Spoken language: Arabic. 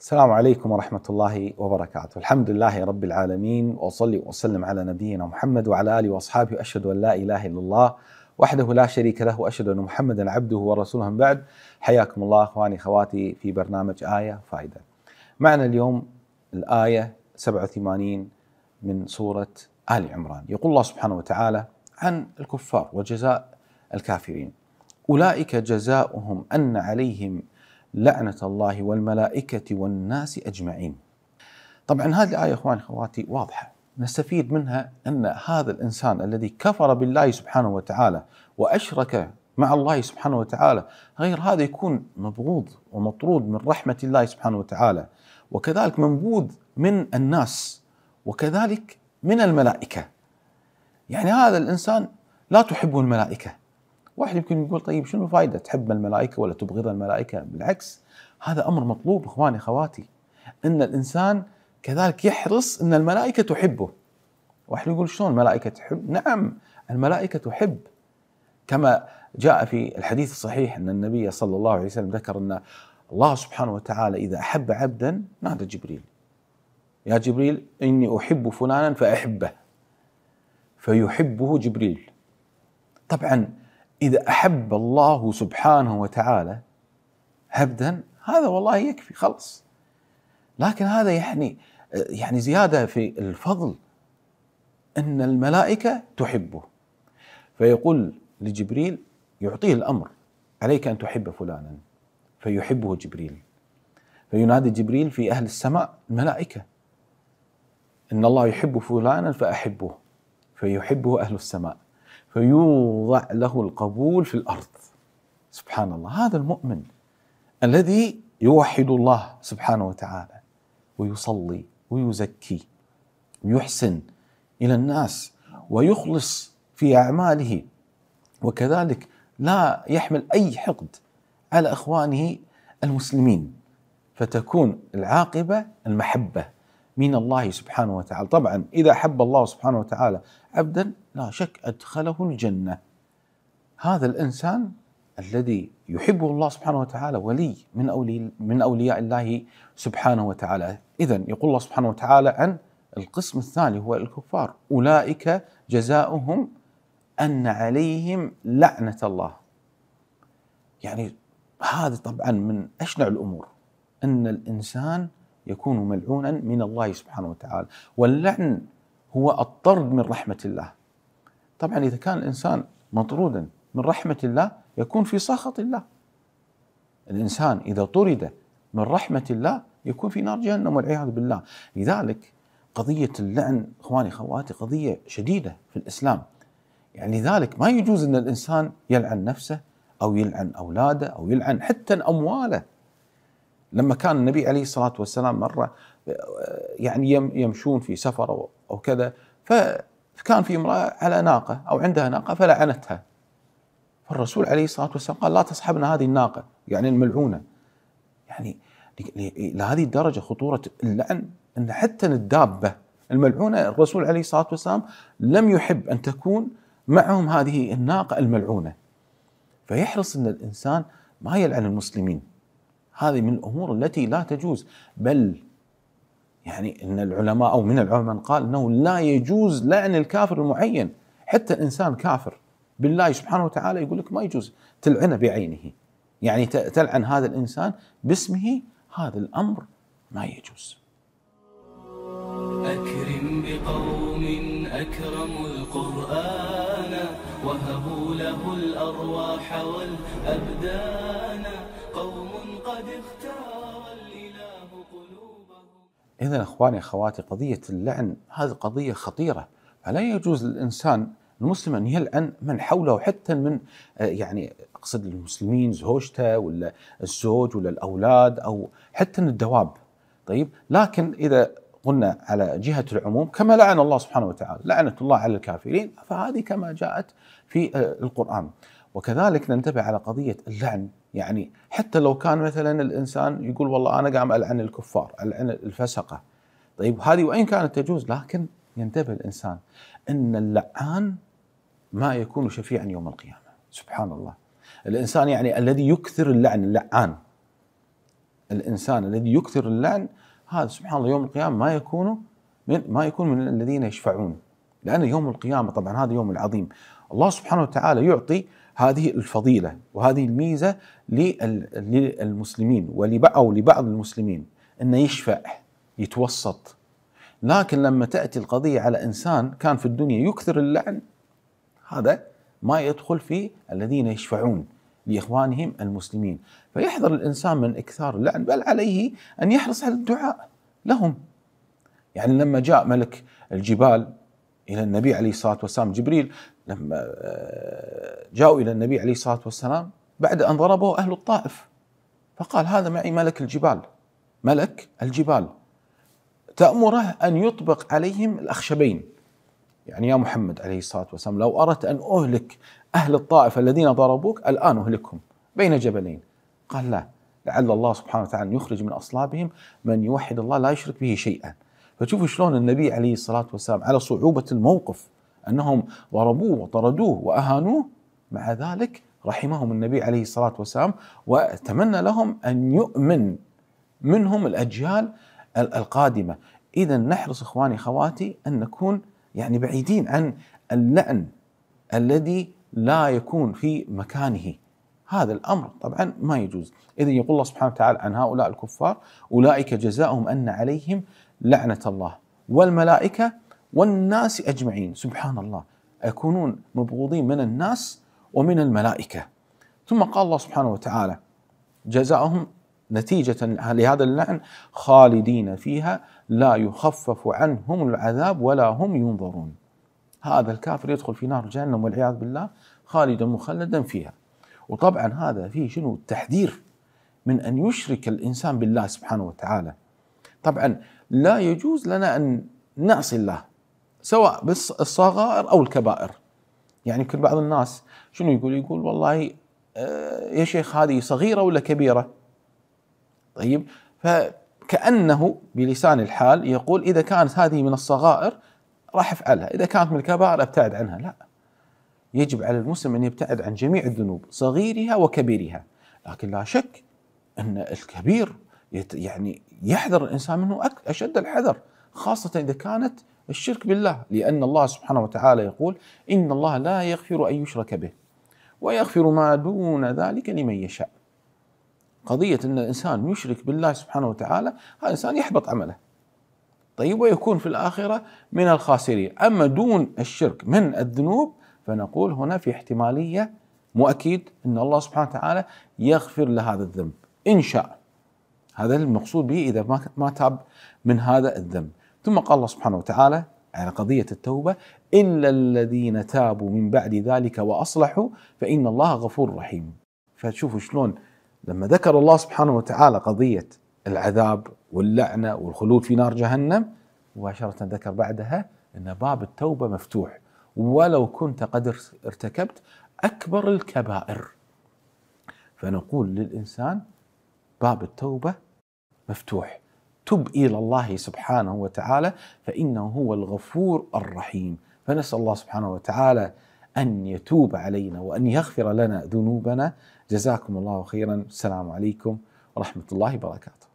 السلام عليكم ورحمة الله وبركاته، الحمد لله رب العالمين واصلي واسلم على نبينا محمد وعلى اله واصحابه واشهد ان لا اله الا الله وحده لا شريك له واشهد ان محمدا عبده ورسوله من بعد حياكم الله اخواني اخواتي في برنامج آية فائدة. معنا اليوم الآية 87 من سورة آل عمران، يقول الله سبحانه وتعالى عن الكفار وجزاء الكافرين. أولئك جزاؤهم أن عليهم لعنة الله والملائكة والناس أجمعين طبعا هذه الآية أخواني أخواتي واضحة نستفيد منها أن هذا الإنسان الذي كفر بالله سبحانه وتعالى وأشرك مع الله سبحانه وتعالى غير هذا يكون مبغوض ومطرود من رحمة الله سبحانه وتعالى وكذلك منبوذ من الناس وكذلك من الملائكة يعني هذا الإنسان لا تحبه الملائكة واحد يمكن يقول طيب شنو الفائده تحب الملائكه ولا تبغض الملائكه بالعكس هذا امر مطلوب اخواني اخواتي ان الانسان كذلك يحرص ان الملائكه تحبه واحد يقول شلون الملائكه تحب نعم الملائكه تحب كما جاء في الحديث الصحيح ان النبي صلى الله عليه وسلم ذكر ان الله سبحانه وتعالى اذا احب عبدا نادى جبريل يا جبريل اني احب فلانا فاحبه فيحبه جبريل طبعا إذا أحب الله سبحانه وتعالى عبدا هذا والله يكفي خلص لكن هذا يعني يعني زيادة في الفضل أن الملائكة تحبه فيقول لجبريل يعطيه الأمر عليك أن تحب فلانا فيحبه جبريل فينادي جبريل في أهل السماء الملائكة إن الله يحب فلانا فأحبه فيحبه أهل السماء فيوضع له القبول في الارض سبحان الله هذا المؤمن الذي يوحد الله سبحانه وتعالى ويصلي ويزكي ويحسن الى الناس ويخلص في اعماله وكذلك لا يحمل اي حقد على اخوانه المسلمين فتكون العاقبه المحبه من الله سبحانه وتعالى، طبعا اذا احب الله سبحانه وتعالى عبدا لا شك أدخله الجنة هذا الإنسان الذي يحبه الله سبحانه وتعالى ولي من أولي من أولياء الله سبحانه وتعالى إذا يقول الله سبحانه وتعالى عن القسم الثاني هو الكفار أولئك جزاؤهم أن عليهم لعنة الله يعني هذا طبعا من أشنع الأمور أن الإنسان يكون ملعونا من الله سبحانه وتعالى واللعن هو الطرد من رحمة الله طبعا إذا كان الإنسان مطرودا من رحمة الله يكون في سخط الله الإنسان إذا طرد من رحمة الله يكون في نار جهنم والعياذ بالله لذلك قضية اللعن إخواني أخواتي قضية شديدة في الإسلام يعني لذلك ما يجوز أن الإنسان يلعن نفسه أو يلعن أولاده أو يلعن حتى أمواله لما كان النبي عليه الصلاة والسلام مرة آه، يعني يمشون في سفر أو كذا ف كان في امرأة على ناقة أو عندها ناقة فلعنتها فالرسول عليه الصلاة والسلام قال لا تصحبنا هذه الناقة يعني الملعونة يعني لهذه الدرجة خطورة اللعن أن حتى الدابة الملعونة الرسول عليه الصلاة والسلام لم يحب أن تكون معهم هذه الناقة الملعونة فيحرص أن الإنسان ما يلعن المسلمين هذه من الأمور التي لا تجوز بل يعني ان العلماء او من العلماء من قال انه لا يجوز لعن الكافر المعين حتى انسان كافر بالله سبحانه وتعالى يقول لك ما يجوز تلعنه بعينه يعني تلعن هذا الانسان باسمه هذا الامر ما يجوز اكرم بقوم اكرموا القران وهبوا له الارواح والابدان قوم قد اختاروا إذا إخواني أخواتي قضية اللعن هذه قضية خطيرة فلا يجوز للإنسان المسلم أن يلعن من حوله حتى من آه، يعني أقصد المسلمين زوجته ولا الزوج ولا الأولاد أو حتى الدواب طيب لكن إذا قلنا على جهة العموم كما لعن الله سبحانه وتعالى لعنة الله على الكافرين فهذه كما جاءت في آه، القرآن وكذلك ننتبه على قضية اللعن يعني حتى لو كان مثلا الإنسان يقول والله أنا قام ألعن الكفار ألعن الفسقة طيب هذه وإن كانت تجوز لكن ينتبه الإنسان أن اللعان ما يكون شفيعا يوم القيامة سبحان الله الإنسان يعني الذي يكثر اللعن اللعان الإنسان الذي يكثر اللعن هذا سبحان الله يوم القيامة ما يكون من ما يكون من الذين يشفعون لأن يوم القيامة طبعا هذا يوم العظيم الله سبحانه وتعالى يعطي هذه الفضيلة وهذه الميزة للمسلمين أو لبعض المسلمين أنه يشفع يتوسط لكن لما تأتي القضية على إنسان كان في الدنيا يكثر اللعن هذا ما يدخل في الذين يشفعون لإخوانهم المسلمين فيحذر الإنسان من إكثار اللعن بل عليه أن يحرص على الدعاء لهم يعني لما جاء ملك الجبال إلى النبي عليه الصلاة والسلام جبريل لما آه، جاءوا إلى النبي عليه الصلاة والسلام بعد أن ضربه أهل الطائف فقال هذا معي ملك الجبال ملك الجبال تأمره أن يطبق عليهم الأخشبين يعني يا محمد عليه الصلاة والسلام لو أردت أن أهلك أهل الطائف الذين ضربوك الآن أهلكهم بين جبلين قال لا لعل الله سبحانه وتعالى يخرج من أصلابهم من يوحد الله لا يشرك به شيئا فتشوفوا شلون النبي عليه الصلاة والسلام على صعوبة الموقف أنهم ضربوه وطردوه وأهانوه مع ذلك رحمهم النبي عليه الصلاة والسلام وتمنى لهم أن يؤمن منهم الأجيال القادمة إذا نحرص إخواني خواتي أن نكون يعني بعيدين عن اللعن الذي لا يكون في مكانه هذا الأمر طبعا ما يجوز إذا يقول الله سبحانه وتعالى عن هؤلاء الكفار أولئك جزاؤهم أن عليهم لعنة الله والملائكة والناس أجمعين سبحان الله يكونون مبغوضين من الناس ومن الملائكة ثم قال الله سبحانه وتعالى جزاؤهم نتيجة لهذا اللعن خالدين فيها لا يخفف عنهم العذاب ولا هم ينظرون هذا الكافر يدخل في نار جهنم والعياذ بالله خالدا مخلدا فيها وطبعا هذا فيه شنو التحذير من أن يشرك الإنسان بالله سبحانه وتعالى طبعا لا يجوز لنا أن نعصي الله سواء بالصغائر او الكبائر يعني يمكن بعض الناس شنو يقول يقول والله آه، يا شيخ هذه صغيره ولا كبيره طيب فكانه بلسان الحال يقول اذا كانت هذه من الصغائر راح افعلها اذا كانت من الكبائر ابتعد عنها لا يجب على المسلم ان يبتعد عن جميع الذنوب صغيرها وكبيرها لكن لا شك ان الكبير يعني يحذر الانسان منه اشد الحذر خاصه اذا كانت الشرك بالله لأن الله سبحانه وتعالى يقول إن الله لا يغفر أن يشرك به ويغفر ما دون ذلك لمن يشاء قضية أن الإنسان يشرك بالله سبحانه وتعالى هذا الإنسان يحبط عمله طيب ويكون في الآخرة من الخاسرين أما دون الشرك من الذنوب فنقول هنا في احتمالية مؤكد أن الله سبحانه وتعالى يغفر لهذا الذنب إن شاء هذا المقصود به إذا ما تاب من هذا الذنب ثم قال الله سبحانه وتعالى على قضية التوبة إلا الذين تابوا من بعد ذلك وأصلحوا فإن الله غفور رحيم فتشوفوا شلون لما ذكر الله سبحانه وتعالى قضية العذاب واللعنة والخلود في نار جهنم مباشرة ذكر بعدها أن باب التوبة مفتوح ولو كنت قد ارتكبت أكبر الكبائر فنقول للإنسان باب التوبة مفتوح تب الى الله سبحانه وتعالى فانه هو الغفور الرحيم فنسال الله سبحانه وتعالى ان يتوب علينا وان يغفر لنا ذنوبنا جزاكم الله خيرا السلام عليكم ورحمه الله وبركاته